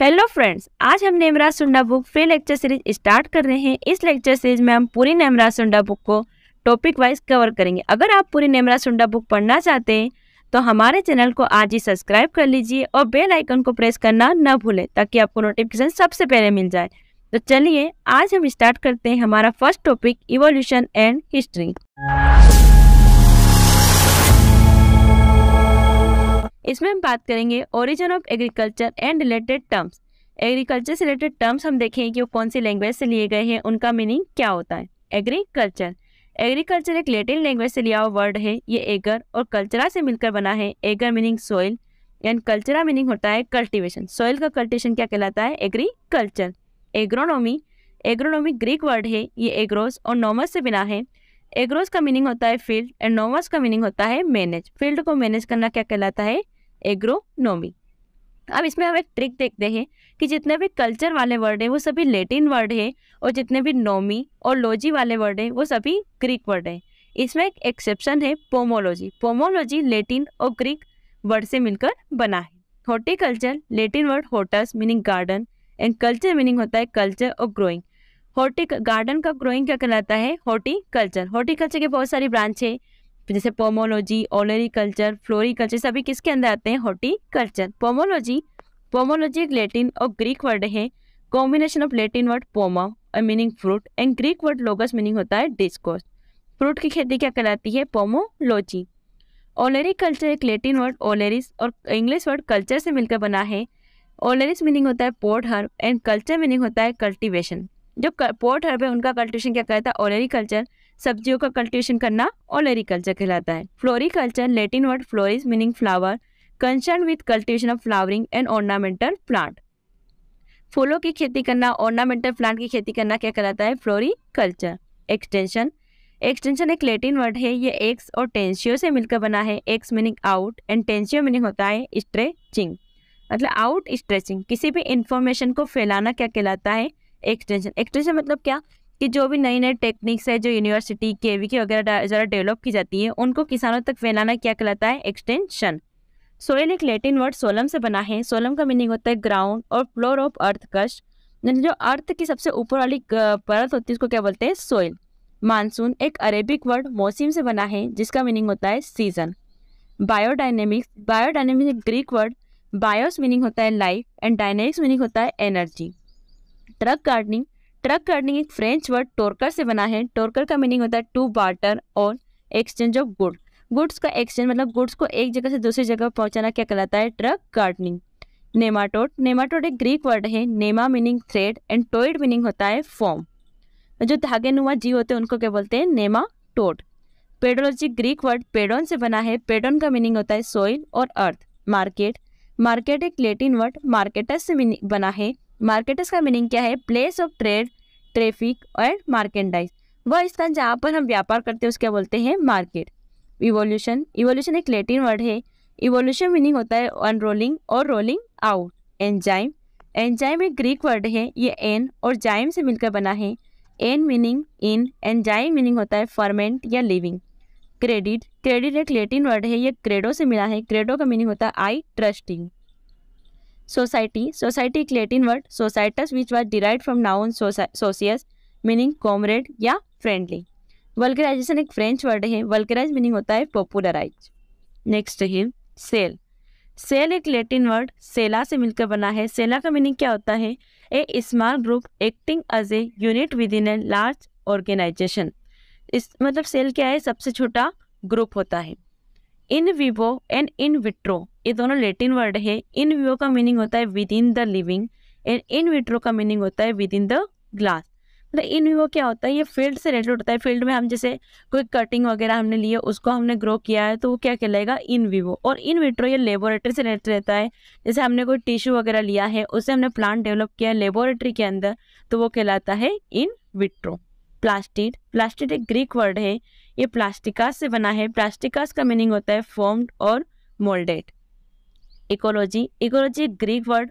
Hello friends आज हम Nemraj Sunda book free lecture series start कर रहे हैं इस लेक्चर सीरीज में हम पूरी नेमराज सुंडा बुक को टॉपिक वाइज कवर करेंगे अगर आप पूरी नेमराज सुंडा बुक पढ़ना चाहते हैं तो हमारे चैनल को आज ही सब्सक्राइब कर लीजिए और बेल आइकन को प्रेस करना न भूलें ताकि आपको नोटिफिकेशन सबसे पहले मिल जाए तो चलिए आज हम स्टार्ट करते हैं हमारा first topic evolution and history इसमें हम बात करेंगे origin of agriculture and related terms agriculture से रिलेटेड टर्म्स हम देखेंगे कि वो कौन सी लैंग्वेज से लिए गए हैं उनका मीनिंग क्या होता है एग्रीकल्चर एग्रीकल्चर एक लेटिन लैंग्वेज से लिया हुआ वर्ड है ये एगर और कल्चरा से मिलकर बना है ager meaning soil and cultura meaning होता है कल्टिवेशन सॉइल का कल्टिवेशन क्या कहलाता है agriculture agronomy agronomy Greek word है ये एग्रोस और नॉमस से बना है एग्रोस का मीनिंग होता है फील्ड एंड नॉमस का मीनिंग होता है मैनेज फील्ड को मैनेज करना क्या कहलाता है एग्रोनोमी अब इसमें हम एक ट्रिक देखते हैं कि जितने भी कल्चर वाले वर्ड हैं वो सभी लेटिन वर्ड है और जितने भी नोमी और लॉजी वाले वर्ड हैं वो सभी ग्रीक वर्ड हैं इसमें एक एक्सेप्शन है पोमोलॉजी पोमोलॉजी लेटिन और ग्रीक वर्ड से मिलकर बना है horticulture Latin word hortus meaning garden and culture meaning होता है कल्चर और ग्रोइंग हॉर्टिक गार्डन का ग्रोइंग क्या कहलाता है हॉर्टिकल्चर हॉर्टिकल्चर के बहुत सारी ब्रांच है जैसे पोमोलॉजी फ्लोरी फ्लोरिकल्चर सभी किसके अंदर आते हैं हॉर्टिकल्चर पोमोलॉजी पोमोलॉजी एक लेटिन और ग्रीक वर्ड है combination of Latin word poma meaning fruit and Greek word logos meaning होता है डिस्कोस फ्रूट की खेती क्या कहलाती है पोमोलॉजी ओलेरिकल्चर एक लेटिन वर्ड ओलेरिस और इंग्लिश वर्ड कल्चर से मिलकर बना है ओलेरिस मीनिंग होता है pot herb and culture meaning होता है कल्टीवेशन जो पोर्ट हर्ब है उनका कल्टीवेशन क्या कहता है ओलेरिकल्चर सब्जियों का कल्टीवेशन करना ओलेरिकल्चर कहलाता है floriculture Latin word floris meaning flower concern with cultivation of flowering and ornamental plant फूलों की खेती करना ऑर्नामेंटल प्लांट की खेती करना क्या कहलाता है फ्लोरिकल्चर एक्सटेंशन एक्सटेंशन एक लेटिन वर्ड है ये एक्स और टेंशियो से मिलकर बना है ex meaning out and tensio meaning होता है स्ट्रेचिंग मतलब आउट स्ट्रेचिंग किसी भी इंफॉर्मेशन को फैलाना क्या कहलाता है एक्सटेंशन एक्सटेंशन मतलब क्या कि जो भी नई नई टेक्निक्स है जो यूनिवर्सिटी के वी के वगैरह ज़रा डेवलप की जाती है उनको किसानों तक फैलाना क्या कहलाता है एक्सटेंशन सोयल एक लैटिन वर्ड सोलम से बना है सोलम का मीनिंग होता है ग्राउंड और फ्लोर ऑफ अर्थ कश जो अर्थ की सबसे ऊपर वाली परत होती है उसको क्या बोलते हैं सोयल मानसून एक अरेबिक वर्ड मौसम से बना है जिसका मीनिंग होता है सीजन बायोडाइनेमिक्स बायोडाइनेमिक्स एक ग्रीक वर्ड बायोस मीनिंग होता है लाइफ एंड डायनेमिक्स मीनिंग होता है energy truck gardening truck gardening एक फ्रेंच वर्ड टोरकर से बना है टोरकर का मीनिंग होता है टू बार्टर और एक्सचेंज ऑफ गुड गुड्स का एक्सचेंज मतलब गुड्स को एक जगह से दूसरी जगह पहुंचाना क्या कहलाता है ट्रक गार्डनिंग नेमाटोड नेमाटोड एक ग्रीक वर्ड है nema meaning thread and toid meaning होता है फॉर्म जो धागे नुमा जीव होते हैं उनको क्या बोलते हैं nematode pedology Greek word pedon से बना है पेडोन का मीनिंग होता है सोइल और अर्थ मार्केट मार्केट एक लेटिन वर्ड मार्केटस से बना है मार्केटर्स का मीनिंग क्या है place of trade traffic and marketize वह स्थान जहाँ पर हम व्यापार करते हैं उसके बोलते हैं मार्केट इवोल्यूशन इवोल्यूशन एक लेटिन वर्ड है इवोल्यूशन मीनिंग होता है अनरोलिंग और रोलिंग आउट एंजाइम एंजाइम एक ग्रीक वर्ड है ये एन और जाइम से मिलकर बना है en meaning in enzyme meaning होता है फर्मेंट या लिविंग क्रेडिट क्रेडिट एक लेटिन वर्ड है ये क्रेडो से मिला है क्रेडो का मीनिंग होता है आई ट्रस्टिंग Society. Society एक Latin word societas which was derive from noun socius meaning comrade या फ्रेंडली वल्कराइजेशन एक फ्रेंच वर्ड है वल्कराइज मीनिंग होता है पॉपुलराइज नेक्स्ट है सेल सेल एक लेटिन वर्ड सेला से मिलकर बना है सेला का मीनिंग क्या होता है a small group acting as a unit within a large organization इस मतलब सेल क्या है सबसे छोटा ग्रुप होता है in vivo and in vitro ये दोनों लेटिन वर्ड है इन व्यो का मीनिंग होता है within the living and in vitro का मीनिंग होता है विद इन द ग्लास मतलब इन व्यो क्या होता है ये फील्ड से रिलेटेड होता है फील्ड में हम जैसे कोई कटिंग वगैरह हमने लिए उसको हमने ग्रो किया है तो वो क्या कहलाएगा इन विवो और इन विट्रो ये लेबोरेटरी से रिलेटेड रहता है जैसे हमने कोई टिश्यू वगैरह लिया है उसे हमने प्लांट डेवलप किया है लेबोरेटरी के अंदर तो वो कहलाता है इन विट्रो प्लास्टिड प्लास्टिड एक ग्रीक वर्ड है ये प्लास्टिकास से बना है प्लास्टिकास का मीनिंग होता है फॉर्म्ड और मोल्डेड इकोलॉजी इकोलॉजी एक ग्रीक वर्ड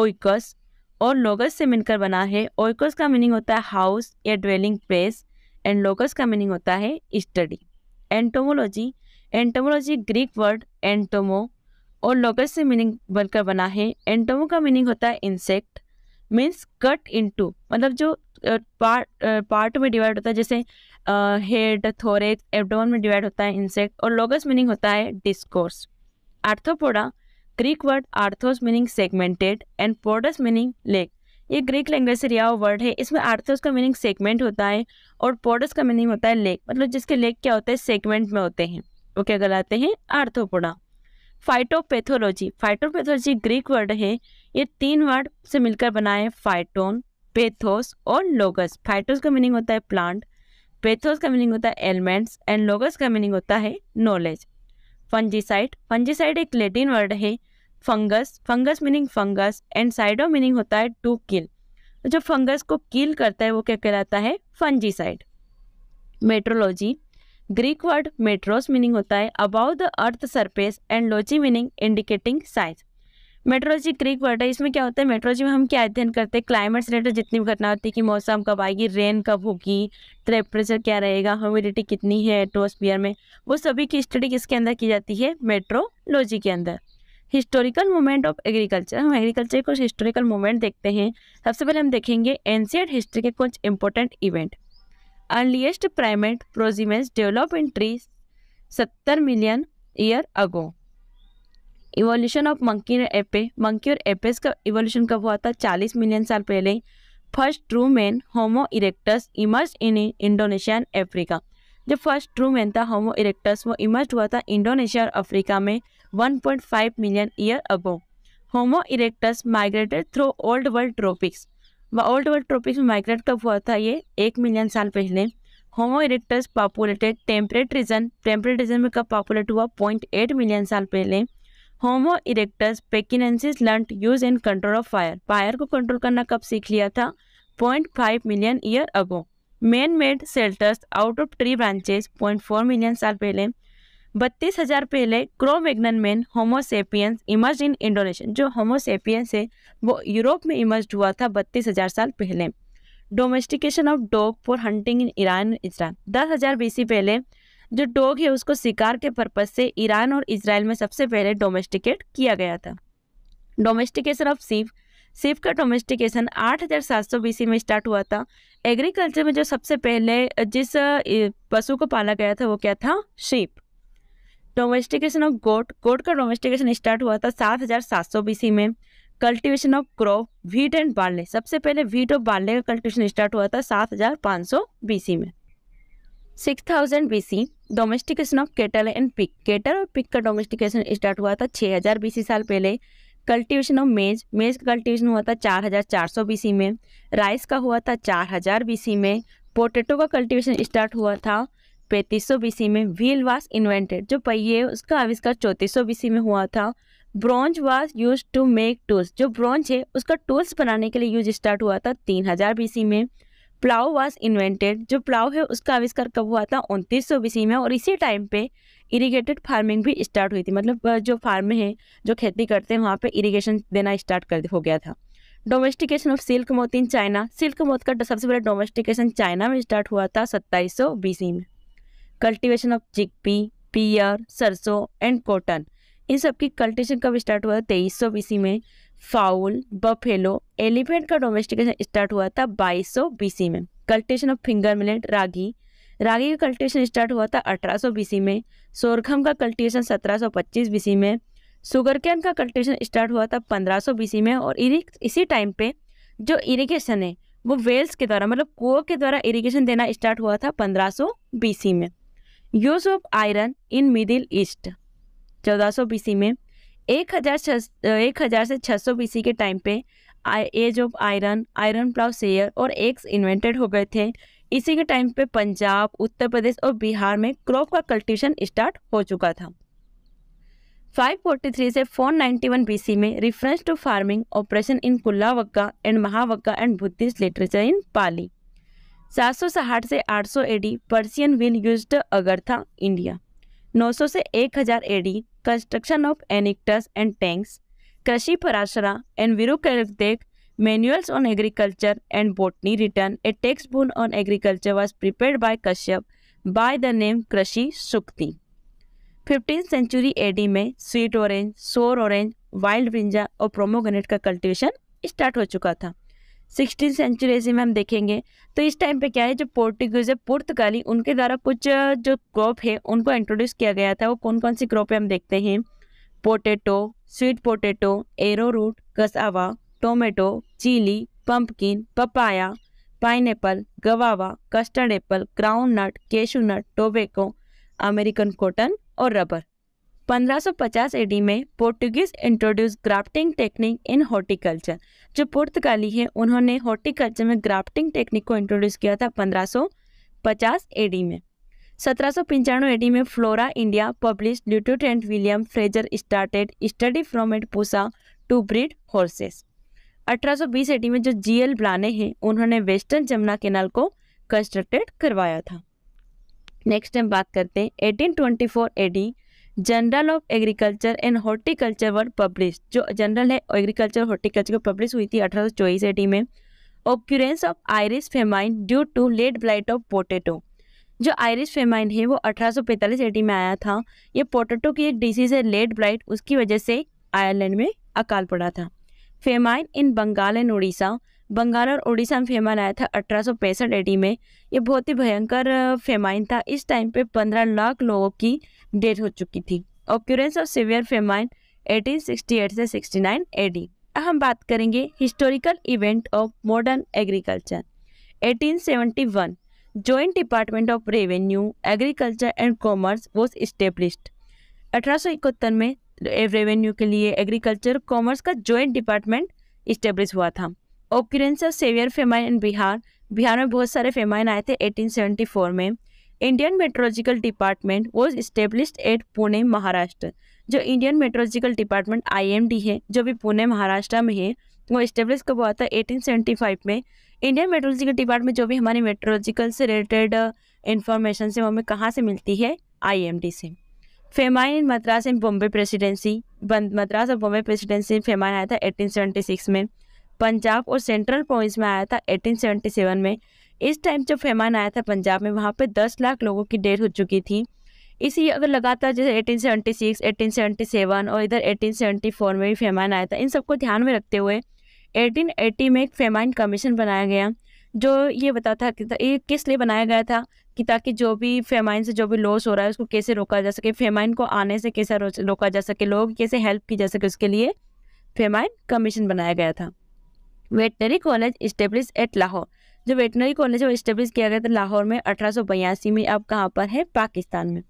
ओइकस और लोगस से मिलकर बना है ओइकस का मीनिंग होता है हाउस या ड्वेलिंग प्लेस एंड लोगस का मीनिंग होता है study entomology entomology Greek word entomo और लोगस से मीनिंग बनकर बना है एंटोमो का मीनिंग होता है इंसेक्ट मीन्स कट टू मतलब जो पार्ट पार्ट में डिवाइड होता है जैसे हेड थोरेक्स एबडोमन में डिवाइड होता है इंसेक्ट और लोगस मीनिंग होता है discourse arthropoda Greek word arthros meaning segmented and podos meaning leg ये ग्रीक लैंग्वेज से लिया हुआ वर्ड है इसमें आर्थोस का मीनिंग सेगमेंट होता है और पोडस का मीनिंग होता है लेग मतलब जिसके लेग क्या होते हैं सेगमेंट में होते हैं वो क्या कहलाते हैं arthropoda phytopathology phytopathology Greek word है ये तीन वर्ड से मिलकर बना है फाइटोन पेथोस और लोगस फाइटोस का मीनिंग होता है प्लांट पेथोस का मीनिंग होता है एलिमेंट्स एंड लोगस का मीनिंग होता है नॉलेज फंजीसाइड फंजीसाइड एक लेटिन वर्ड है fungus fungus meaning fungus and caedo meaning होता है टू किल तो जो फंगस को किल करता है वो क्या कहलाता है fungicide meteorology Greek word meteoros meaning होता है above the earth surface and logy meaning indicating साइज मेट्रोलॉजी क्रिक वर्ड है इसमें क्या होता है मेट्रोलॉजी में हम क्या अध्ययन करते हैं क्लाइमेट से रिलेटेड जितनी भी घटना होती है कि मौसम कब आएगी रेन कब होगी टेम्परेचर क्या रहेगा ह्यूमिडिटी कितनी है एटमोसफियर में वो सभी की स्टडी किसके अंदर की जाती है मेट्रोलॉजी के अंदर हिस्टोरिकल मोमेंट ऑफ एग्रीकल्चर हम एग्रीकल्चर कुछ हिस्टोरिकल मोमेंट देखते हैं सबसे पहले हम देखेंगे एनसीएड हिस्ट्री के कुछ important event earliest primate prosimians develop in trees सत्तर million year ago evolution of monkey और एपे मंकी और एपेस का इवोल्यूशन कब हुआ था 40 मिलियन साल पहले first true man Homo erectus emerge in Indonesia and Africa जो फर्स्ट ट्रू मैन था होमो इरेक्टस वो इमर्ज हुआ था इंडोनेशिया और अफ्रीका में 1.5 million year ago Homo erectus migrated through old world tropics व ओल्ड वर्ल्ड ट्रॉपिक्स में migrate कब हुआ था ये एक मिलियन साल पहले Homo erectus populated temperate region temperate region में कब पॉपुलेट हुआ पॉइंट एट मिलियन साल पहले Homo erectus pekinensis learnt use in control of fire fire को कंट्रोल करना कब सीख लिया था 0.5 million year ago man made shelters out of tree branches 0.4 million साल पहले बत्तीस हजार पहले Cro-Magnon man Homo sapiens emerge in Indonesian जो होमोसेपियंस है वो यूरोप में इमर्ज हुआ था बत्तीस हजार साल पहले domestication of dog for hunting in Iran इजरान दस हजार बीसी पहले जो डॉग है उसको शिकार के पर्पज से ईरान और इसराइल में सबसे पहले डोमेस्टिकेट किया गया था डोमेस्टिकेशन ऑफ सीप सीप का डोमेस्टिकेशन 8700 बीसी में स्टार्ट हुआ था एग्रीकल्चर में जो सबसे पहले जिस पशु को पाला गया था वो क्या था sheep domestication of goat goat का डोमेस्टिकेशन स्टार्ट हुआ था 7700 बीसी में cultivation of crop wheat and barley सबसे पहले व्हीट और बाले का कल्टीवेशन स्टार्ट हुआ था 7500 बीसी में six thousand B C domestication of cattle and pig cattle और पिक का डोमेस्टिकेशन स्टार्ट हुआ था छः हज़ार बीसी साल पहले कल्टीवेशन ऑफ मेज मेज का कल्टीवेशन हुआ था चार हज़ार चार सौ सी में राइस का हुआ था चार हज़ार सी में पोटेटो का कल्टीवेशन स्टार्ट हुआ था पैंतीस सौ सी में व्हील वास इन्वेंटेड जो पहिए उसका आविष्कार चौंतीस सौ सी में हुआ था bronze was use to make tools जो ब्रॉन्ज है उसका टूल्स बनाने के लिए यूज स्टार्ट हुआ था तीन हज़ार सी में प्लाव वाज इन्वेंटेड जो प्लाव है उसका आविष्कार कब हुआ था उनतीस सौ बीस में और इसी टाइम पे इरिगेटेड फार्मिंग भी स्टार्ट हुई थी मतलब जो फार्म है जो खेती करते हैं वहाँ पे इरिगेशन देना स्टार्ट कर हो गया था domestication of silk moth in China silk moth का सबसे पहले डोमेस्टिकेशन चाइना में स्टार्ट हुआ था सत्ताईस सौ बीस में कल्टिवेशन ऑफ जिकपी पियर सरसों एंड कॉटन इन सब की कल्टिवेशन कब स्टार्ट हुआ तेईस सौ बीसी में फाउल बफेलो एलिफेंट का डोमेस्टिकेशन स्टार्ट हुआ था 2200 सौ में cultivation of finger millet ragi ragi का कल्टिवेशन स्टार्ट हुआ था 1800 बीसी में सोरखम का कल्टेशन 1725 बीसी में सुगर कैन का कल्टिवेशन स्टार्ट हुआ था 1500 बीस में और इसी टाइम पे जो इरिगेशन है वो वेल्स के द्वारा मतलब कुओं के द्वारा इरिगेशन देना स्टार्ट हुआ था सौ बीसी में use of iron in Middle East सौ बीस में एक हज़ार एक हज़ार से छः सौ बीसी के टाइम पे age of iron iron plough share और एग्स इन्वेंटेड हो गए थे इसी के टाइम पे पंजाब उत्तर प्रदेश और बिहार में क्रॉप का कल्टीवेशन स्टार्ट हो चुका था 543 से 491 बीसी में reference to farming operation in Kullavagga and Mahavagga and Buddhist literature in Pali सात से 800 AD Persian wheel used Araghatta India नौ सौ से एक हजार AD construction of anicuts and tanks Krishi Parashara and विरुक manuals on agriculture and botany written a textbook on agriculture was prepare by Kashyap by the name Krishi Sukti fifteen century AD में sweet orange sour orange wild ब्रिंजा और pomegranate का cultivation start हो चुका था sixteen century से में हम देखेंगे तो इस टाइम पे क्या है जो पोर्टुगीज है पुर्तगाली उनके द्वारा कुछ जो क्रॉप है उनको इंट्रोड्यूस किया गया था वो कौन कौन सी क्रॉप है हम देखते हैं potato sweet potato arrow root cassava tomato chilli pumpkin papaya apple guava custard apple ground nut cashew nut tobacco American cotton और रबर 1550 एडी में Portuguese introduce grafting technique in horticulture जो पुर्तगाली है उन्होंने हॉर्टिकल्चर में ग्राफ्टिंग टेक्निक को introduce किया था 1550 एडी में सत्रह एडी में Flora India publish lieutenant William Fraser started study from at Pusa to breed horses 1820 AD में जो जी एल ब्लाने हैं उन्होंने वेस्टर्न जमुना केनाल को कंस्ट्रक्टेड करवाया था नेक्स्ट हम बात करते हैं 1824 AD journal of agriculture and horticulture word publish जो जनरल है एग्रीकल्चर हॉर्टिकल्चर को पब्लिश हुई थी अठारह सौ चौबीस में occurrence of Irish famine due to late blight of potato जो आयरिश फेमाइन है वो अठारह सौ पैंतालीस एटी में आया था ये पोटेटो की एक डिसीज है लेट ब्लाइट उसकी वजह से आयरलैंड में अकाल पड़ा था famine in Bengal and Orissa Bengal और उड़ीसा में फेमाइन आया था अठारह सौ पैंसठ एटी में ये बहुत ही भयंकर फेमाइन था इस टाइम पे पंद्रह लाख लोगों की डेथ हो चुकी थी ऑक्यूरेंस ऑफ सिवियर फेमाइन 1868 से 69 एडी अब हम बात करेंगे historical event of modern agriculture 1871 joint department of revenue agriculture and commerce was established अठारह में रेवेन्यू के लिए एग्रीकल्चर कॉमर्स का जॉइंट डिपार्टमेंट इस्टेब्लिश हुआ था occurrence of severe famine in Bihar Bihar में बहुत सारे फेमाइन आए थे 1874 में Indian meteorological department was establish at Pune Maharashtra जो इंडियन मेट्रोलॉजिकल डिपार्टमेंट आईएमडी है जो भी पुणे महाराष्ट्र में है वो इस्टेब्लिश कब हुआ था 1875 में इंडियन मेट्रोलॉजिकल डिपार्टमेंट जो भी हमारे मेट्रोलॉजिकल से रिलेटेड इन्फॉर्मेशन uh, से हमें कहाँ से मिलती है आई से famine in Madras and Bombay presidency Madras और बॉम्बे प्रेसिडेंसी फेमाइन आया था 1876 में पंजाब और सेंट्रल प्रोविंस में आया था 1877 में इस टाइम जब फैमान आया था पंजाब में वहाँ पर दस लाख लोगों की डेथ हो चुकी थी इसी अगर लगातार जैसे 1876, 1877 और इधर 1874 में भी फैमान आया था इन सबको ध्यान में रखते हुए 1880 में एक फैमान कमीशन बनाया गया जो ये बताता कि ये किस लिए बनाया गया था कि ताकि जो भी फेमाइन से जो भी लॉस हो रहा है उसको कैसे रोका जा सके फेमाइन को आने से कैसे रोका जा सके लोग कैसे हेल्प की जा सके उसके लिए फेमाइन कमीशन बनाया गया था veterinary college establish at Lahore जो वेटनरी कॉलेज है इस्टेब्लिश किया गया था लाहौर में अठारह में अब कहाँ पर है पाकिस्तान में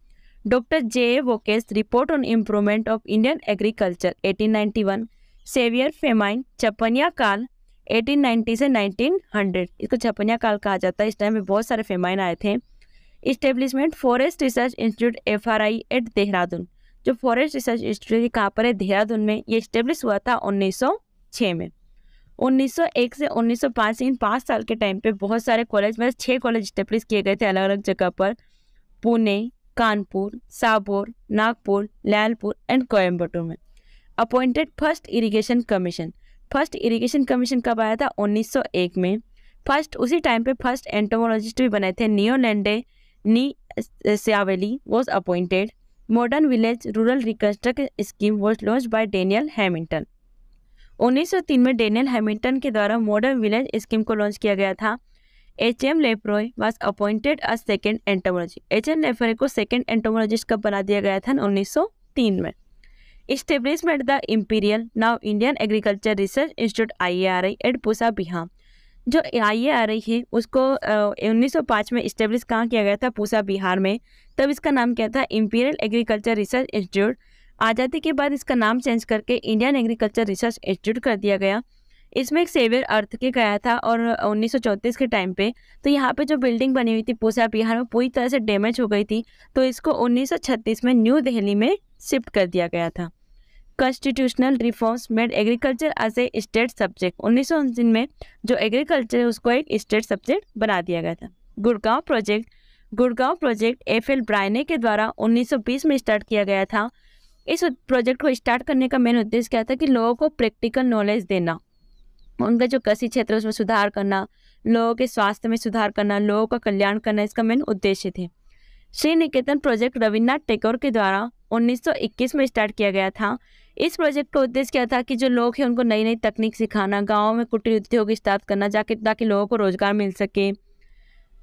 डॉक्टर जे वोकेस report on improvement of Indian agriculture 1891 severe famine छपनिया काल 1890 से 1900 इसको छपनिया काल कहा जाता है इस टाइम में बहुत सारे फेमाइन आए थे establishment forest research institute F R I at Dehradun जो फॉरेस्ट रिसर्च इंस्टीट्यूट कहाँ पर है देहरादून में ये इस्टेब्लिश हुआ था उन्नीस में 1901 से 1905 इन पाँच साल के टाइम पे बहुत सारे कॉलेज मतलब छः कॉलेज इस्टेब्लिश किए गए थे अलग अलग जगह पर पुणे कानपुर साबोर नागपुर लालपुर एंड कोयम्बटूर में appointed first irrigation commission first irrigation commission कब आया था 1901 में फर्स्ट उसी टाइम पे फर्स्ट एंटोमोलॉजिस्ट भी बने थे Lionel de Niceville was appointed modern village rural reconstruct scheme was launch by Daniel Hamilton 1903 में डेनियल हैमिल्टन के द्वारा मॉडर्न विलेज स्कीम को लॉन्च किया गया था H M Lefroy was appointed a second entomology H M Lefroy को second entomologist कब बना दिया गया था 1903 में establishment the imperial now Indian agriculture research institute I A R I at Pusa Bihar जो आई ए आर आई है उसको उन्नीस सौ पाँच में इस्टेब्लिश कहाँ किया गया था पूसा बिहार में तब इसका नाम क्या था इम्पीरियल एग्रीकल्चर रिसर्च इंस्टीट्यूट आज़ादी के बाद इसका नाम चेंज करके इंडियन एग्रीकल्चर रिसर्च इंस्टीट्यूट कर दिया गया इसमें एक सेवियर अर्थ के गया था और उन्नीस के टाइम पे तो यहाँ पे जो बिल्डिंग बनी हुई थी पूसा बिहार में पूरी तरह से डैमेज हो गई थी तो इसको 1936 में न्यू दिल्ली में शिफ्ट कर दिया गया था constitutional reforms made agriculture as a state subject उन्नीस में जो एग्रीकल्चर है उसको एक स्टेट सब्जेक्ट बना दिया गया था Gurgaon project Gurgaon project F L Brayne के द्वारा 1920 में स्टार्ट किया गया था इस प्रोजेक्ट को स्टार्ट करने का मेन उद्देश्य क्या था कि लोगों को प्रैक्टिकल नॉलेज देना उनका जो कृषि क्षेत्र उसमें सुधार करना लोगों के स्वास्थ्य में सुधार करना लोगों का कल्याण करना इसका मेन उद्देश्य थे श्री निकेतन प्रोजेक्ट रविन्द्रनाथ टेकोर के द्वारा 1921 में स्टार्ट किया गया था इस प्रोजेक्ट का उद्देश्य क्या था कि जो लोग हैं उनको नई नई तकनीक सिखाना गाँव में कुटीर उद्योग स्थापित करना जाके ताकि लोगों को रोजगार मिल सके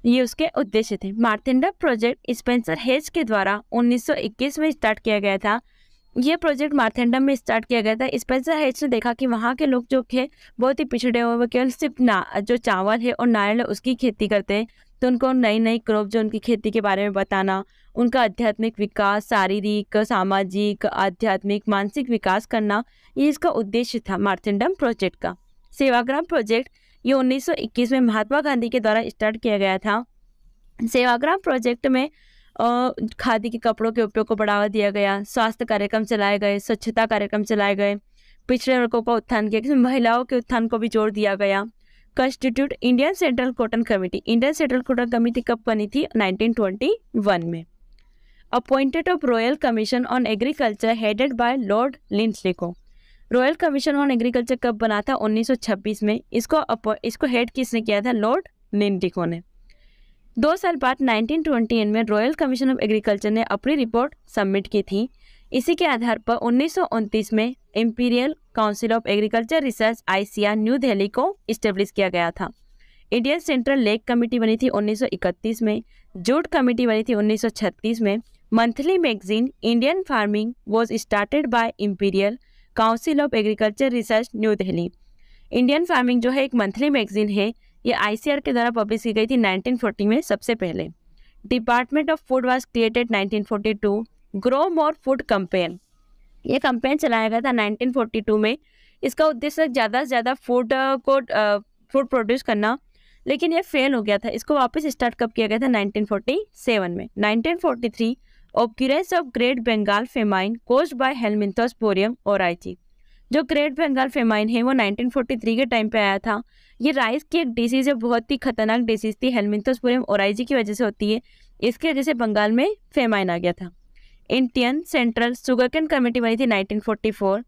ये उसके उद्देश्य थे मार्थिंडा प्रोजेक्ट स्पेंसर हेज के द्वारा 1921 में स्टार्ट किया गया था ये प्रोजेक्ट मारथेंडम में स्टार्ट किया गया था स्पेंसर हेड्स ने देखा कि वहाँ के लोग जो थे बहुत ही पिछड़े हुए केवल सिर्फ ना जो चावल है और नारियल उसकी खेती करते हैं तो उनको नई नई क्रॉप जो उनकी खेती के बारे में बताना उनका आध्यात्मिक विकास शारीरिक सामाजिक आध्यात्मिक मानसिक विकास करना ये इसका उद्देश्य था मारथेंडम प्रोजेक्ट का सेवाग्राम प्रोजेक्ट ये 1921 में महात्मा गांधी के द्वारा स्टार्ट किया गया था सेवाग्राम प्रोजेक्ट में खादी के कपड़ों के उपयोग को बढ़ावा दिया गया स्वास्थ्य कार्यक्रम चलाए गए स्वच्छता कार्यक्रम चलाए गए पिछड़े वर्गों का उत्थान किया महिलाओं के उत्थान को भी जोर दिया गया constitute Indian central cotton committee Indian central cotton committee कब बनी थी 1921 में appointed of royal commission on agriculture headed by lord लिंसले को रॉयल कमीशन ऑन एग्रीकल्चर कब बना था 1926 में इसको इसको हेड किसने किया था लॉर्ड लिंडिको ने दो साल बाद 1920 में रॉयल कमीशन ऑफ एग्रीकल्चर ने अपनी रिपोर्ट सबमिट की थी इसी के आधार पर उन्नीस में imperial council of agriculture research I New Delhi को इस्टेब्लिश किया गया था इंडियन सेंट्रल लेक कमेटी बनी थी 1931 में जूट कमेटी बनी थी 1936 में monthly magazine Indian farming was started by imperial council of agriculture research New Delhi Indian farming जो है एक मंथली मैगजीन है ये आईसीआर के द्वारा पब्लिश की गई थी 1940 में सबसे पहले department of food was created 1942 grow more food campaign ये कंपेन चलाया गया था 1942 में इसका उद्देश्य ज़्यादा से ज़्यादा फूड को फूड प्रोड्यूस करना लेकिन ये फेल हो गया था इसको वापस स्टार्ट कब किया गया था सेवन में 1943 occurrence of great Bengal famine caused by helminthosporium और आई जो ग्रेट बंगाल फेमाइन है वो 1943 के टाइम पे आया था ये राइस की एक डिसीज़ है बहुत ही खतरनाक डिसीज़ थी हेलमिंथोस्पोरियम ओराइजी की वजह से होती है इसकी वजह से बंगाल में फेमाइन आ गया था इंडियन सेंट्रल कैन कमेटी बनी थी 1944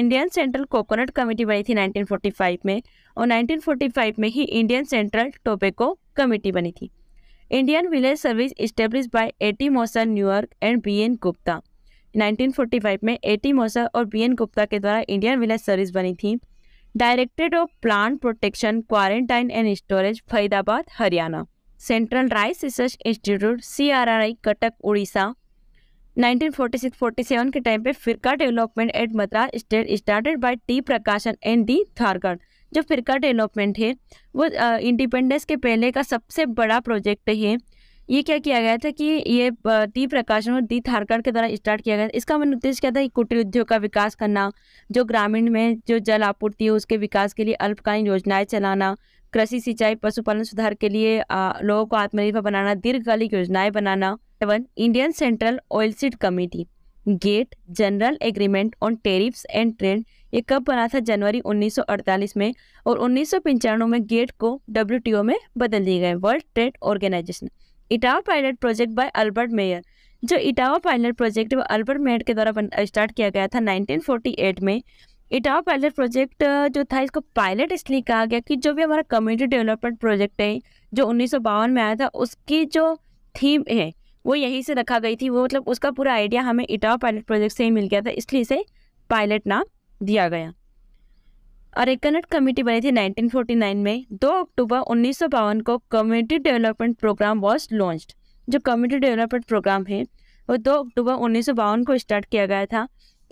इंडियन सेंट्रल कोकोनट कमेटी बनी थी 1945 में और 1945 में ही इंडियन सेंट्रल टोबेको कमेटी बनी थी Indian village service establish by A T Mosher New York and B N Gupta 1945 में एटी मोसर और बी एन गुप्ता के द्वारा इंडियन विलेज सर्विस बनी थी directorate of plant protection quarantine and storage Faridabad Haryana central rice research institute C R R I Cuttack Orissa 1946-47 के time पे firka development at Madras state started by T प्रकाशन and D थारगढ़ जो फिरका डेवलपमेंट है वो इंडिपेंडेंस के पहले का सबसे बड़ा प्रोजेक्ट है ये क्या किया गया था कि ये दी प्रकाशन और दी थारकर के द्वारा स्टार्ट किया गया था इसका मैंने उद्देश्य क्या था कुटीर उद्योग का विकास करना जो ग्रामीण में जो जल आपूर्ति है उसके विकास के लिए अल्पकालीन योजनाएं चलाना कृषि सिंचाई पशुपालन सुधार के लिए आ, लोगों को आत्मनिर्भर बनाना दीर्घकालिक योजनाएं बनाना एवं Indian central oil seed committee GATT general agreement on tariffs and trade ये कब बना था जनवरी 1948 में और उन्नीस में गेट को डब्ल्यू में बदल दिए गए world trade organisation Etawah pilot project by Albert Mayer जो Etawah pilot project Albert Mayer के द्वारा स्टार्ट किया गया था 1948 में इटावा पायलट प्रोजेक्ट जो था इसको पायलट इसलिए कहा गया कि जो भी हमारा कम्युनिटी डेवलपमेंट प्रोजेक्ट है जो उन्नीस में आया था उसकी जो थीम है वो यहीं से रखा गई थी वो मतलब उसका पूरा आइडिया हमें इटावा पायलट प्रोजेक्ट से ही मिल गया था इसलिए इसे पायलट नाम दिया गया और एक कनेक्ट कमेटी बनी थी 1949 में 2 अक्टूबर उन्नीस को community development programme was launched जो कम्युनिटी डेवलपमेंट प्रोग्राम है वो 2 अक्टूबर उन्नीस को स्टार्ट किया गया था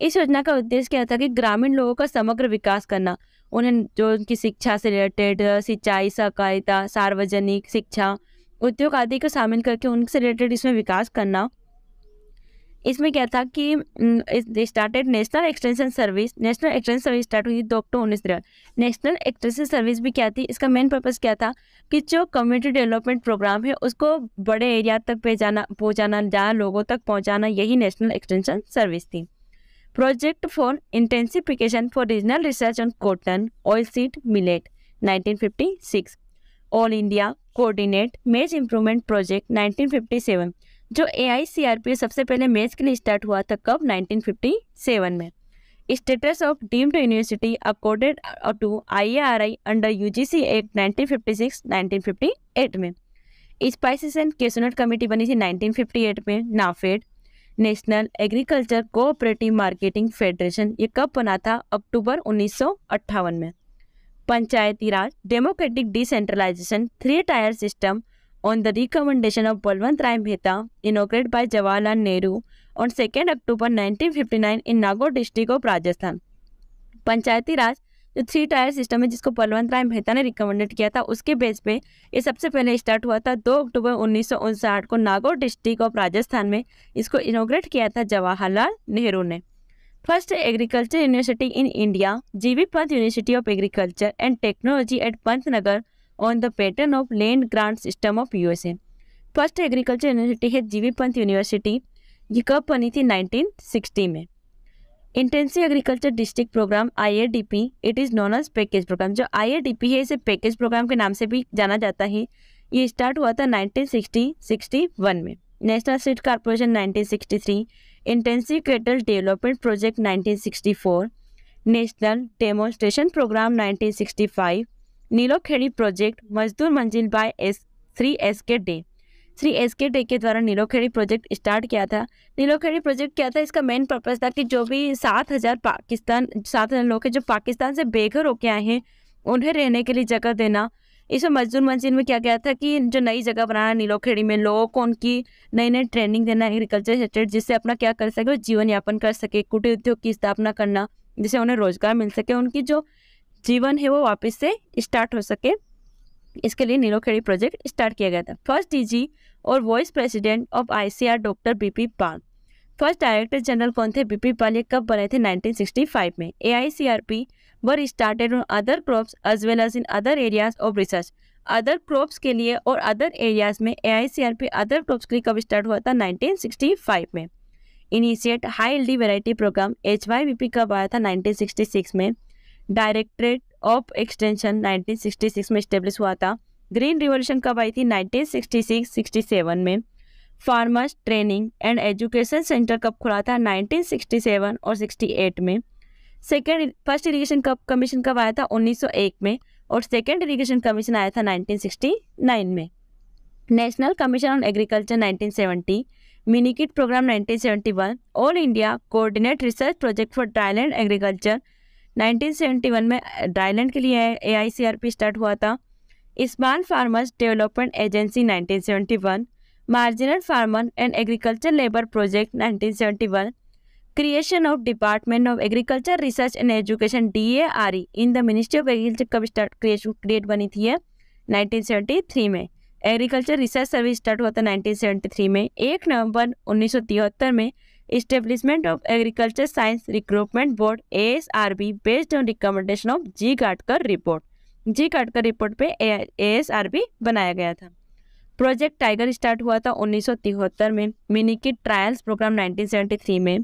इस योजना का उद्देश्य क्या था कि ग्रामीण लोगों का समग्र विकास करना उन्हें जो उनकी शिक्षा से रिलेटेड सिंचाई सहकारिता सार्वजनिक शिक्षा उद्योग आदि को शामिल करके उनसे रिलेटेड इसमें विकास करना इसमें क्या था कि started national extension service national extension service start हुई दो अक्टूबर उन्नीस नेशनल एक्सटेंशन सर्विस भी क्या थी इसका मेन पर्पज़ क्या था कि जो कम्युनिटी डेवलपमेंट प्रोग्राम है उसको बड़े एरिया तक जाना पहुँचाना जहाँ लोगों तक पहुँचाना यही नेशनल एक्सटेंशन सर्विस थी project for intensification for regional research on cotton oil seed millet six all India coordinate maize improvement project seven जो A I C R P सबसे पहले मेज के लिए स्टार्ट हुआ था कब 1957 में status of deemed university accorded to I R I under U G C act nineteen fifty six nineteen fifty eight में स्पाइसिस एंड केसोनट कमेटी बनी थी 1958 में NAFED national agriculture cooperative marketing federation ये कब बना था अक्टूबर उन्नीस में panchayati raj democratic decentralisation three tier system on the recommendation of Balwant Rai Mehta, inaugurated by Jawaharlal Nehru on 2nd October 1959 in Nagaur district of Rajasthan. Panchayati raj जो three tier system है जिसको बलवंत राय मेहता ने रिकमेंडेड किया था उसके बेस पे ये सबसे पहले स्टार्ट हुआ था 2 अक्टूबर उन्नीस को नागौर डिस्ट्रिक्ट ऑफ राजस्थान में इसको इनोग्रेट किया था जवाहरलाल नेहरू ने first agriculture university in India G V Pant university of agriculture and technology at Nagar on the pattern of land grant system of U first agriculture university है जीवी पंत यूनिवर्सिटी ये कब बनी थी 1960 में intensive agriculture district programme P it is known as package programme जो P है इसे package programme के नाम से भी जाना जाता है ये स्टार्ट हुआ था 1960-61 में national seed corporation 1963 intensive cattle development project 1964 national demonstration programme 1965 Nilokheri project Mazdoor Manzil by S Shri S K De Shri S K De के द्वारा नीलोखेड़ी प्रोजेक्ट स्टार्ट किया था नीलोखेड़ी प्रोजेक्ट क्या था इसका मेन पर्पज़ था कि जो भी सात हज़ार पाकिस्तान सात हज़ार लोग हैं जो पाकिस्तान से बेघर होके आए हैं उन्हें रहने के लिए जगह देना इसमें मजदूर मंजिल में क्या गया था कि जो नई जगह बनाना नीलोखेड़ी में लोगों को उनकी नई नई ट्रेनिंग देना एग्रीकल्चर सेक्टर जिससे अपना क्या कर सके वो जीवन यापन कर सके कुटीर उद्योग की स्थापना करना जिससे उन्हें रोजगार मिल सके उनकी जो जीवन है वो वापस से स्टार्ट हो सके इसके लिए नीलोखेड़ी प्रोजेक्ट स्टार्ट किया गया था फर्स्ट डीजी और vice president of ICR doctor BP Pal first director general कौन थे बीपी पाल ये कब बने थे 1965 में A I C R P were started on other crops as well as in other areas of research other crops के लिए और अदर एरियाज में A I C R P other crops के लिए कब स्टार्ट हुआ था फाइव में initiate high D variety programme H Y B P कब आया था सिक्स में डायरेक्टरेट ऑफ एक्सटेंशन 1966 में स्टेब्लिश हुआ था ग्रीन रिवॉल्यूशन कब आई थी 1966-67 में farmers training and education centre कब खुला था 1967 और 68 में सेकेंड फर्स्ट इरीगेशन कब कमीशन कब आया था 1901 में और सेकेंड इरीगेशन कमीशन आया था 1969 में national commission on agriculture 1970 minikit programme 1971 all India coordinate research project for dryland agriculture 1971 में डायलैंड के लिए ए स्टार्ट हुआ था small farmers development agency 1971, marginal farmer and agriculture labour project 1971, creation of department of agriculture research and education D e in the ministry of agriculture कब start creation create बनी थी है nineteen में agriculture research service start हुआ था nineteen में एक नवंबर उन्नीस में establishment of agriculture science recruitment board A S R B based on recommendation of G Ghatkar report G Ghatkar report पे बी बनाया गया था प्रोजेक्ट टाइगर स्टार्ट हुआ था उन्नीस सौ तिहत्तर में minikit trials programme nineteen seventy three में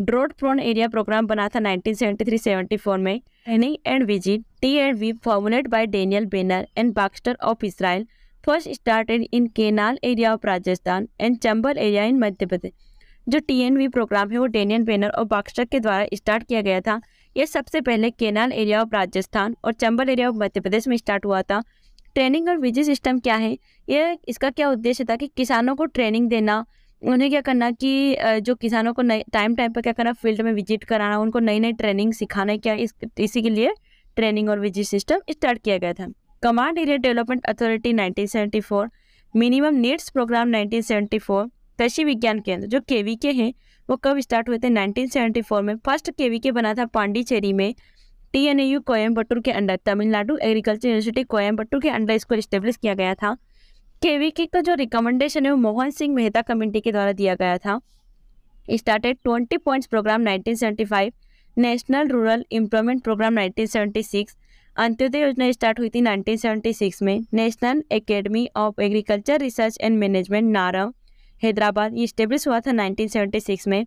ड्रोड प्रोन एरिया प्रोग्राम बना था 1973-74 में training and visit T and V formulate by Daniel Benor and Baxter of Israel first started in canal area of Rajasthan and Chambal area in Madhya Pradesh जो TNV programme है वो डेनियन banner और बाक्सटक के द्वारा स्टार्ट किया गया था यह सबसे पहले केनाल एरिया ऑफ राजस्थान और चंबल एरिया ऑफ मध्य प्रदेश में स्टार्ट हुआ था ट्रेनिंग और विजी सिस्टम क्या है यह इसका क्या उद्देश्य था कि किसानों को ट्रेनिंग देना उन्हें क्या करना कि जो किसानों को नए टाइम टाइम पर क्या करना फील्ड में विजिट कराना उनको नई नई ट्रेनिंग सिखाना क्या इस इसी के लिए ट्रेनिंग और विजिट सिस्टम स्टार्ट किया गया था command area development authority 1974 minimum needs programme 1974 कृषि विज्ञान केंद्र जो केवी के हैं वो कब स्टार्ट हुए थे 1974 में फर्स्ट केवी के बना था पांडिचेरी में टी एन यू कोयम्बटूर के under Tamil Nadu agriculture university Coimbatore के अंडर इसको इस्टेब्लिश किया गया था वी के का जो रिकमेंडेशन है वो मोहन सिंह मेहता कमेटी के द्वारा दिया गया था started twenty points programme nineteen national rural employment programme nineteen Antyodaya Yojana start हुई थी 1976 में national academy of agriculture research and management नारव हैदराबाद ये स्टेब्लिश हुआ था 1976 में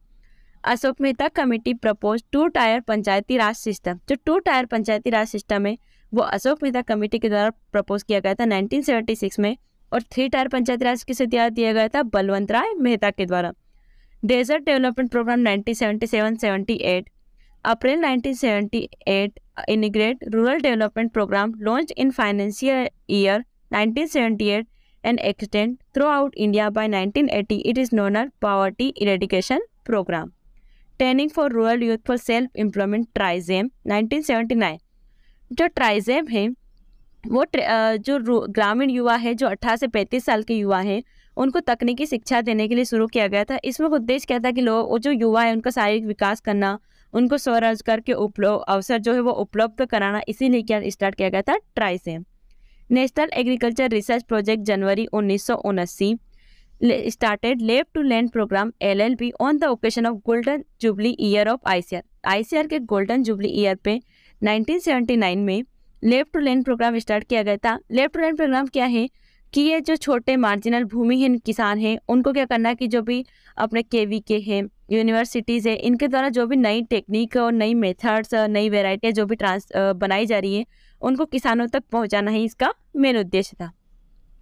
Ashok Mehta committee propose two tier panchayati raj system जो two tier panchayati raj system है वो अशोक मेहता कमेटी के द्वारा प्रपोज किया गया था 1976 में और थ्री टायर पंचायती राज किसे दिया दिया गया था बलवंत राय मेहता के द्वारा desert development programme 1977-78 April 1978 integrated rural development programme launch in financial year 1978 and extend throughout India by 1980, it is known as Poverty Eradication Program. Training for Rural Youth for Self-Employment TRYSEM 1979 जो ट्राइजेम है वो जो ग्रामीण युवा है जो 18 से 35 साल के युवा हैं उनको तकनीकी शिक्षा देने के लिए शुरू किया गया था इसमें उद्देश्य क्या था कि लोग जो युवा है उनका शारीरिक विकास करना उनको स्वरोजगार के उपलब्ध अवसर जो है वो उपलब्ध कराना इसीलिए क्या स्टार्ट किया गया था same national agriculture research project जनवरी उन्नीस सौ lab to land programme Land on the occasion of golden jubilee year of Year of के गोल्डन जुबली ईयर पे 1979 में left to land programme start किया गया था लेफ्ट टू लैंड प्रोग्राम क्या है कि ये जो छोटे मार्जिनल भूमिहीन किसान हैं उनको क्या करना कि जो भी अपने के वी के हैं यूनिवर्सिटीज़ है इनके द्वारा जो भी नई टेक्निक और नई मेथड्स नई वेराइटियाँ जो भी ट्रांस बनाई जा रही है उनको किसानों तक पहुंचाना ही इसका मेन उद्देश्य था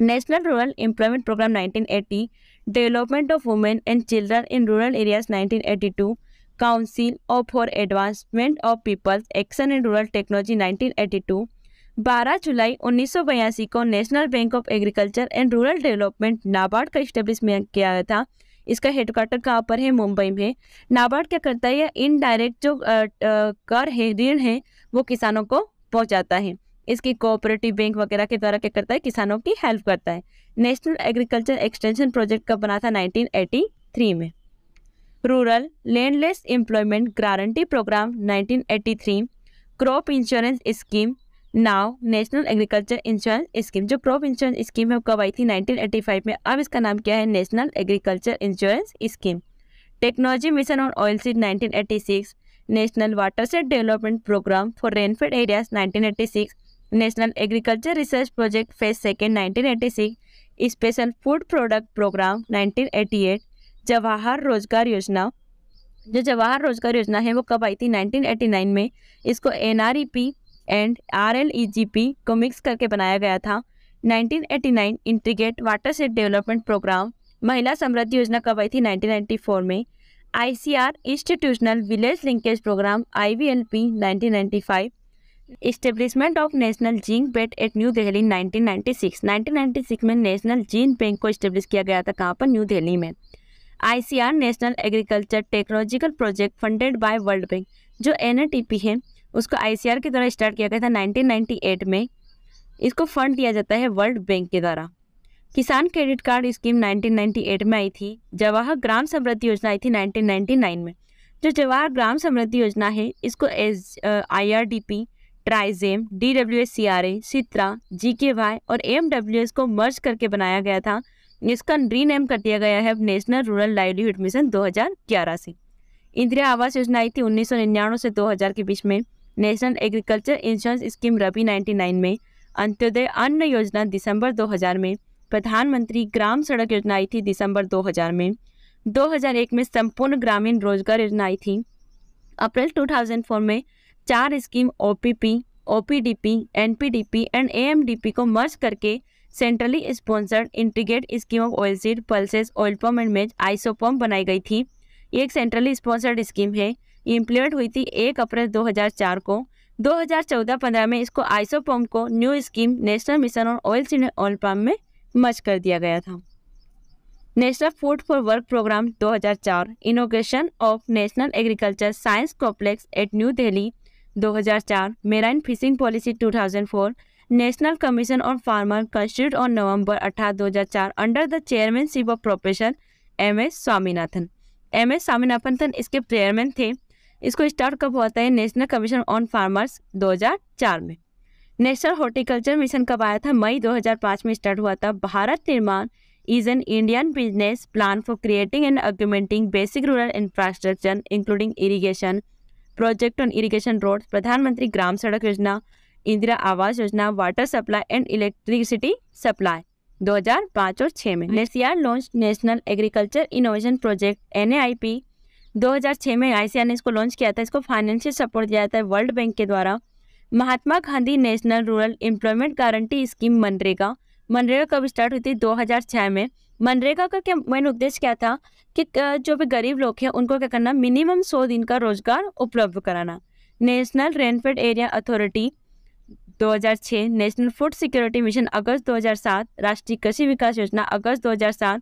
national rural employment programme 1980, development of women and children in rural areas 1982, council of for advancement of people's action in rural technology 1982, 12 जुलाई उन्नीस को national bank of agriculture and rural development NABARD का establishment किया गया था इसका headquarter कहाँ पर है मुंबई में नाबार्ड क्या करता है इनडायरेक्ट जो कर है ऋण है वो किसानों को पहुंचाता है इसकी कोऑपरेटिव बैंक वगैरह के द्वारा क्या करता है किसानों की हेल्प करता है नेशनल एग्रीकल्चर एक्सटेंशन प्रोजेक्ट कब बना था 1983 में rural landless employment guarantee programme 1983 crop insurance scheme now national agriculture insurance scheme जो क्रॉप इंश्योरेंस स्कीम है कब आई थी 1985 में अब इसका नाम क्या है national agriculture insurance scheme technology mission on oil seed 1986 national watershed development programme for rainfed areas 1986, national agriculture research project phase second 1986, special food product programme 1988, Jawahar Rozgar Yojana जो जवाहर रोजगार योजना है वो कब आई थी 1989 में इसको एन एंड आर को मिक्स करके बनाया गया था 1989 integrate watershed development programme Mahila Samriddhi Yojana कब आई थी 1994 में ICR institutional village linkage programme IVLP 1995 establishment of national gene बेट एट न्यू दिल्ली 1996 1996 में नेशनल जीन बैंक को इस्टेब्लिश किया गया था कहाँ पर न्यू दिल्ली में ICR national agriculture technological project funded by world bank जो एन है उसको आईसीआर के द्वारा स्टार्ट किया गया था 1998 में इसको फंड दिया जाता है वर्ल्ड बैंक के द्वारा किसान क्रेडिट कार्ड स्कीम 1998 में आई थी जवाहर ग्राम समृद्धि योजना आई थी 1999 में जो जवाहर ग्राम समृद्धि योजना है इसको S I R D P TRYSEM D W S C R A SITRA G K Y और एम डब्ल्यू एस को मर्ज करके बनाया गया था इसका रीनेम कर दिया गया है नेशनल रूरल लाइवलीहुड मिशन 2011 से इंदिरा आवास योजना आई थी उन्नीस से 2000 के बीच में national agriculture insurance scheme rabi 99 में अंत्योदय अन्न योजना दिसंबर 2000 में प्रधानमंत्री ग्राम सड़क योजना आई थी दिसंबर 2000 में 2001 में संपूर्ण ग्रामीण रोजगार योजना आई थी अप्रैल 2004 में चार scheme O P P O P D P N P D P and A M D P को मर्ज करके centrally sponsored integrate scheme of oil seed pulses oil पम्प एंड मेज आइसो पम्प बनाई गई थी ये एक centrally sponsored scheme है ये इम्प्लीमेंट हुई थी एक अप्रैल 2004 को 2014-15 में इसको आइसो पम्प को new scheme national mission on oil seed oil पम्प में मर्ज कर दिया गया था national food for work programme 2004 inauguration of national agriculture science complex at new Delhi 2004 marine fishing policy 2004 national commission on farmer constitute on नवंबर अठारह दो under the chairmanship of professor M S Swaminathan M S Swaminathan तो इसके chairman थे इसको start कब हुआ था नेशनल कमीशन ऑन फार्मर्स 2004 में नेशनल हॉर्टिकल्चर मिशन कब आया था मई 2005 में स्टार्ट हुआ था Bharat Nirman is an Indian business plan for creating and augmenting basic rural infrastructure including irrigation project on irrigation road Pradhan Mantri Gram Sadak Yojana Indira Awas Yojana water supply and electricity supply 2005 और 6 में नेसियार launch national agriculture innovation project N 2006 में आईसीआर ने इसको launch किया था इसको financial support दिया था वर्ल्ड बैंक के द्वारा Mahatma Gandhi national rural employment guarantee scheme MNREGA MNREGA कब स्टार्ट हुई थी 2006 में मनरेगा का क्या मेन उद्देश्य क्या था कि जो भी गरीब लोग हैं उनको क्या करना मिनिमम सौ दिन का रोजगार उपलब्ध कराना national rainfed area authority 2006 national food security mission अगस्त 2007 राष्ट्रीय कृषि विकास योजना अगस्त 2007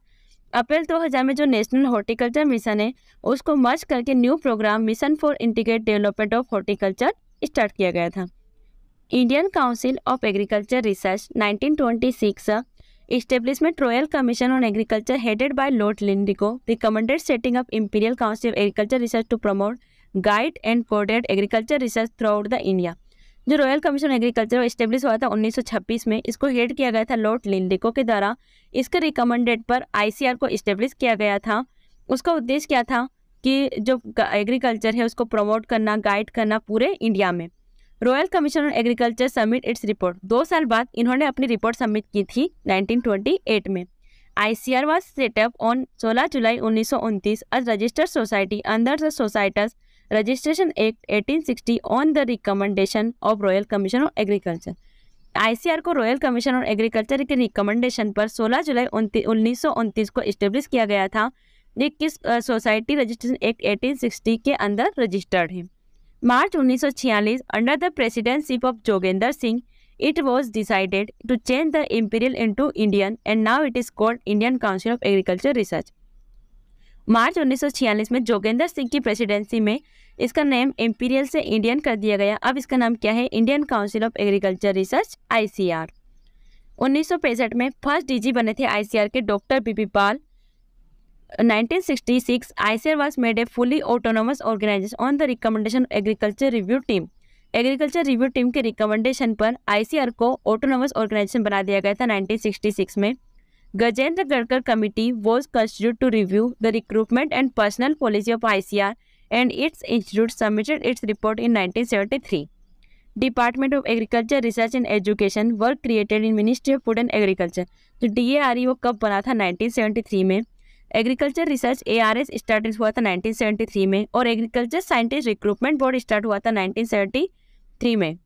अप्रैल 2000 में जो नेशनल हॉर्टिकल्चर मिशन है उसको मर्ज करके new programme mission for integrate development of horticulture start किया गया था Indian council of agriculture research 1926 twenty establishment royal commission on agriculture headed by lord Linlithgow recommended setting of imperial council of agriculture research to promote guide and coded agriculture research throughout the India जो royal commission agriculture establish हुआ था 1926 में इसको head किया गया था Lord लिंडिको के द्वारा इसके रिकमेंडेड पर आईसीआर को इस्टेब्लिश किया गया था उसका उद्देश्य क्या था कि जो एग्रीकल्चर है उसको प्रमोट करना गाइड करना पूरे इंडिया में royal commission on agriculture submit its report दो साल बाद इन्होंने अपनी रिपोर्ट सबमिट की थी 1928 में I C R was set up on 16 जुलाई उन्नीस सौ उनतीस registered society under the societies registration act 1860 on the recommendation of royal commission on agriculture ICR को रॉयल कमीशन ऑन एग्रीकल्चर के रिकमेंडेशन पर 16 जुलाई उन्नीस को इस्टेब्लिश किया गया था ये किस सोसाइटी रजिस्ट्रेशन एक्ट 1860 के अंदर रजिस्टर्ड है March 1946 under the presidentship of Jogendra Singh it was decided to change the imperial into Indian and now it is called Indian council of agriculture research March 1946 में जोगेंद्र सिंह की प्रेसिडेंसी में इसका name imperial से Indian कर दिया गया अब इसका नाम क्या है Indian council of agriculture research I 1965 में फर्स्ट डीजी बने थे आईसीआर के doctor BP Pal 1966, sixty was made a fully autonomous organization on the recommendation of Agriculture Review Team. Agriculture review team के रिकमेंडेशन पर आईसीआर को ऑटोनोमस ऑर्गेनाइजेशन बना दिया गया था 1966 में Gajendra Gadkar committee was constitute to review the recruitment and personal policy of R and its institute submitted its report in 1973. Department of agriculture research and education work created in ministry of food and agriculture तो D वो कब बना था 1973 में agriculture research A R S start हुआ था 1973 में और agriculture scientist recruitment board start हुआ था 1973 में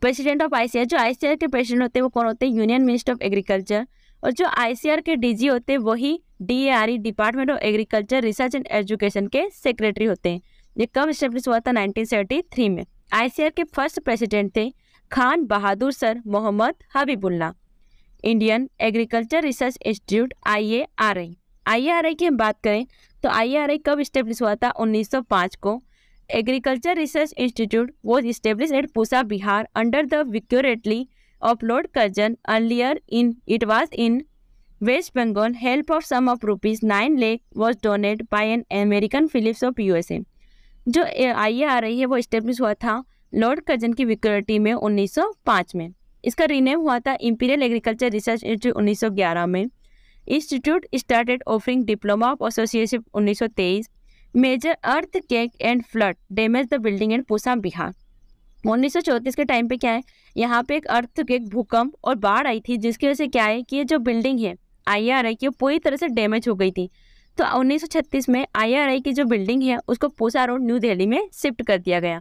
प्रेसिडेंट ऑफ आई जो आई के प्रेसिडेंट होते हैं वो कौन होते हैं यूनियन मिनिस्टर ऑफ एग्रीकल्चर और जो आई के डी होते हैं वही D department of agriculture research and education के सेक्रेटरी होते हैं ये कब स्टेब्लिश हुआ था नाइनटीन में आई के फर्स्ट प्रेसिडेंट थे Khan Bahadur sir Mohammad Habibullah Indian agriculture research institute I I की हम बात करें तो आई कब इस्टेब्लिश हुआ था 1905 को agriculture research institute was establish at Pusa Bihar under the viceroyalty of Lord Curzon earlier in it was in West Bengal help of sum of rupees nine lakh was donate by an American Phillips of U S A जो I A R आई है वो establish हुआ था Lord Curzon की विक्योरेटी में 1905 में इसका rename हुआ था इंपीरियल एग्रीकल्चर रिसर्च इंस्टीट्यूट उन्नीस सौ ग्यारह में institute started offering diploma of association उन्नीस सौ तेईस major earthquake and flood damage the building and Pusa Bihar उन्नीस सौ चौंतीस के टाइम पे क्या है यहाँ पे एक अर्थ केक भूकंप और बाढ़ आई थी जिसकी वजह से क्या है कि ये जो बिल्डिंग है आई आर आई की वो पूरी तरह से डैमेज हो गई थी तो उन्नीस सौ छत्तीस में आई आर आई की जो बिल्डिंग है उसको पूसा रोड न्यू दिल्ली में शिफ्ट कर दिया गया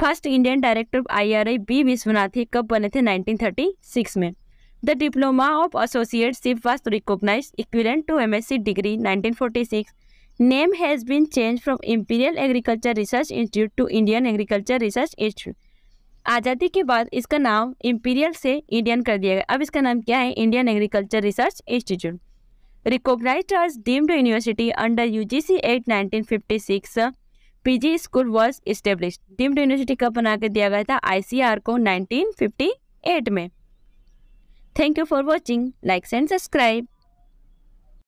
first Indian director IRI B Viswanath ही कब बने थे 1936 में the diploma of associateship was recognise equivalent to MSc degree 1946 name has been change from imperial agriculture research institute to Indian agriculture research institute आज़ादी के बाद इसका नाम इंपीरियल से इंडियन कर दिया गया अब इसका नाम क्या है Indian agriculture research institute recognise deemed university under U G C act six PG school was establish deemed university कब बना के दिया गया था आईसीआर को 1958 में thank you for watching likes and subscribe